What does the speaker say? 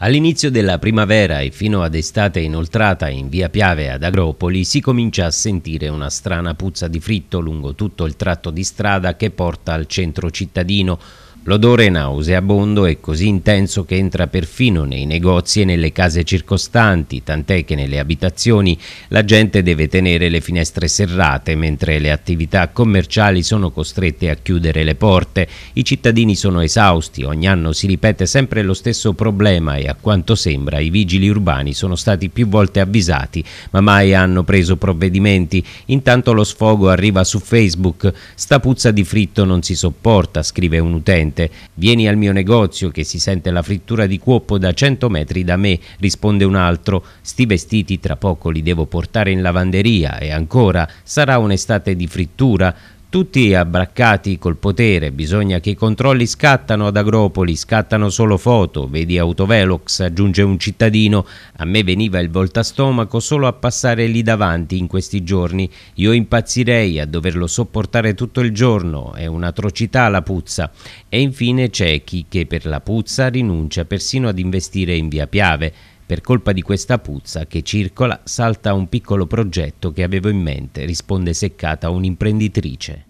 All'inizio della primavera e fino ad estate inoltrata in via Piave ad Agropoli si comincia a sentire una strana puzza di fritto lungo tutto il tratto di strada che porta al centro cittadino, L'odore nauseabondo è così intenso che entra perfino nei negozi e nelle case circostanti, tant'è che nelle abitazioni la gente deve tenere le finestre serrate, mentre le attività commerciali sono costrette a chiudere le porte. I cittadini sono esausti, ogni anno si ripete sempre lo stesso problema e a quanto sembra i vigili urbani sono stati più volte avvisati, ma mai hanno preso provvedimenti. Intanto lo sfogo arriva su Facebook. Sta puzza di fritto non si sopporta, scrive un utente cliente. Vieni al mio negozio che si sente la frittura di cuoppo da 100 metri da me, risponde un altro. Sti vestiti tra poco li devo portare in lavanderia e ancora sarà un'estate di frittura tutti abbraccati col potere, bisogna che i controlli scattano ad Agropoli, scattano solo foto, vedi autovelox, aggiunge un cittadino, a me veniva il voltastomaco solo a passare lì davanti in questi giorni, io impazzirei a doverlo sopportare tutto il giorno, è un'atrocità la puzza. E infine c'è chi che per la puzza rinuncia persino ad investire in via Piave, per colpa di questa puzza che circola, salta un piccolo progetto che avevo in mente, risponde seccata un'imprenditrice.